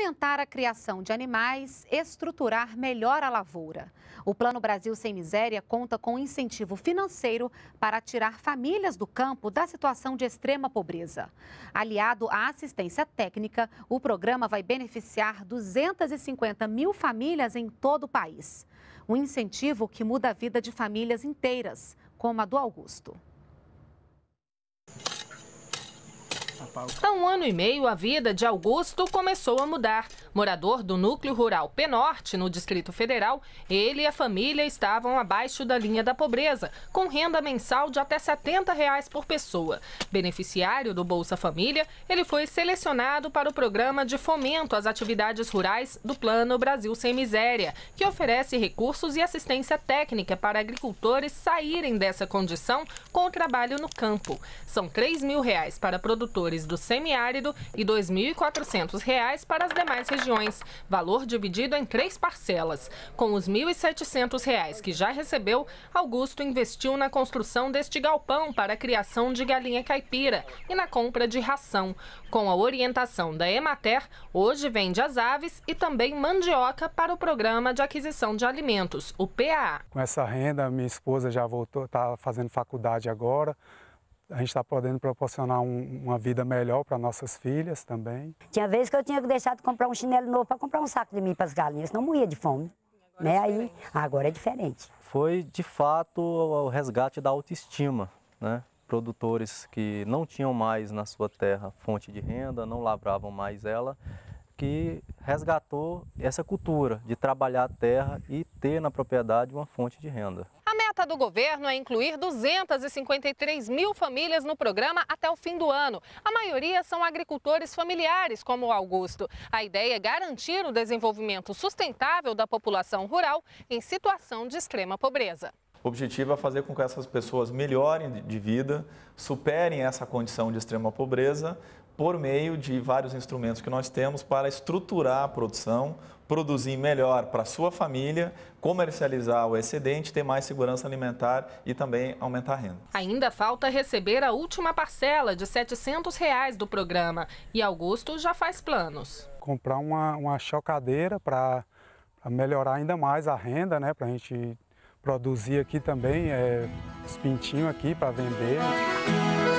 Fomentar a criação de animais, estruturar melhor a lavoura. O Plano Brasil Sem Miséria conta com incentivo financeiro para tirar famílias do campo da situação de extrema pobreza. Aliado à assistência técnica, o programa vai beneficiar 250 mil famílias em todo o país. Um incentivo que muda a vida de famílias inteiras, como a do Augusto. Há um ano e meio, a vida de Augusto começou a mudar. Morador do núcleo rural Penorte, no Distrito Federal, ele e a família estavam abaixo da linha da pobreza, com renda mensal de até R$ 70 reais por pessoa. Beneficiário do Bolsa Família, ele foi selecionado para o programa de fomento às atividades rurais do Plano Brasil Sem Miséria, que oferece recursos e assistência técnica para agricultores saírem dessa condição com o trabalho no campo. São 3 mil reais para produtores do semiárido e R$ 2.400 para as demais regiões, valor dividido em três parcelas. Com os R$ 1.700 que já recebeu, Augusto investiu na construção deste galpão para a criação de galinha caipira e na compra de ração. Com a orientação da Emater, hoje vende as aves e também mandioca para o Programa de Aquisição de Alimentos, o PAA. Com essa renda, minha esposa já voltou, está fazendo faculdade agora a gente está podendo proporcionar um, uma vida melhor para nossas filhas também. Tinha vezes que eu tinha que deixar de comprar um chinelo novo para comprar um saco de mim para as galinhas, não morria de fome. Agora né? É Aí, agora é diferente. Foi, de fato, o resgate da autoestima. Né? Produtores que não tinham mais na sua terra fonte de renda, não lavravam mais ela, que resgatou essa cultura de trabalhar a terra e ter na propriedade uma fonte de renda meta do governo é incluir 253 mil famílias no programa até o fim do ano. A maioria são agricultores familiares, como o Augusto. A ideia é garantir o desenvolvimento sustentável da população rural em situação de extrema pobreza. O objetivo é fazer com que essas pessoas melhorem de vida, superem essa condição de extrema pobreza por meio de vários instrumentos que nós temos para estruturar a produção, produzir melhor para sua família, comercializar o excedente, ter mais segurança alimentar e também aumentar a renda. Ainda falta receber a última parcela de R$ 700 reais do programa e Augusto já faz planos. Comprar uma, uma chocadeira para melhorar ainda mais a renda, né, para a gente produzir aqui também, é, os pintinhos aqui para vender.